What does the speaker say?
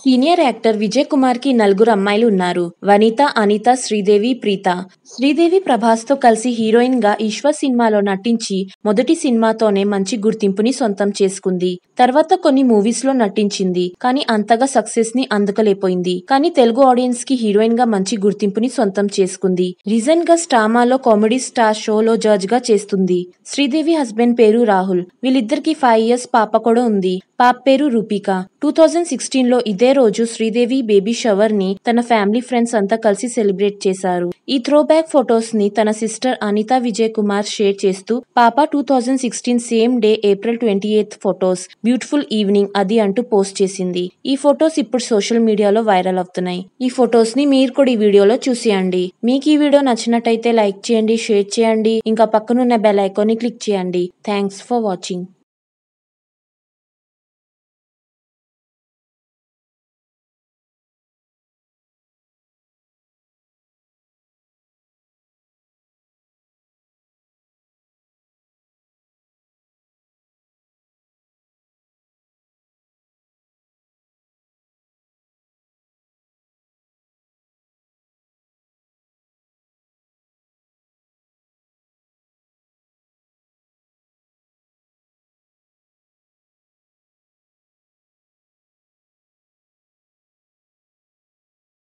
senior actor Vijay Kumar కి నలుగురు అమ్మాయిలు ఉన్నారు వనిత అనిత శ్రీదేవి ప్రీత శ్రీదేవి ప్రభాస్ తో కలిసి హీరోయిన్ గా ఈశ్వర్ సినిమాలో నటించి మొదటి సినిమాతోనే మంచి గుర్తింపుని సొంతం చేసుకుంది తర్వాత కొన్ని మూవీస్ లో నటించింది కానీ అంతగా సక్సెస్ ని అందుకలేపోయింది కానీ తెలుగు ఆడియన్స్ కి హీరోయిన్ గా మంచి గుర్తింపుని సొంతం చేసుకుంది రీసెంట్ గా స్టామాలో కామెడీ స్టార్ షోలో జడ్జ్ గా చేస్తుంది శ్రీదేవి హస్బెండ్ పేరు రాహుల్ వీళ్ళిద్దరికి ఫైవ్ ఇయర్స్ పాప కూడా ఉంది పాప పేరు రూపిక టూ థౌజండ్ సిక్స్టీన్ లో ఇద్దరు ఇదే రోజు శ్రీదేవి బేబీ షవర్ ని తన ఫ్యామిలీ ఫ్రెండ్స్ అంతా కలిసి సెలబ్రేట్ చేశారు ఈ త్రో బ్యాక్ ఫొటోస్ ని తన సిస్టర్ అనితా విజయ్ కుమార్ షేర్ చేస్తూ పాప two thousand sixteen same day April twenty eighth photos beautiful evening అది అంటూ పోస్ట్ చేసింది ఈ ఫొటోస్ ఇప్పుడు సోషల్ మీడియాలో వైరల్ అవుతున్నాయి ఈ ఫొటోస్ ని మీరు కూడా ఈ వీడియోలో చూసేయండి మీకు ఈ వీడియో నచ్చినట్టయితే లైక్ చేయండి షేర్ చేయండి ఇంకా పక్కనున్న బెల్ ఐకాన్ ని క్లిక్ చేయండి థ్యాంక్స్ ఫర్ వాచింగ్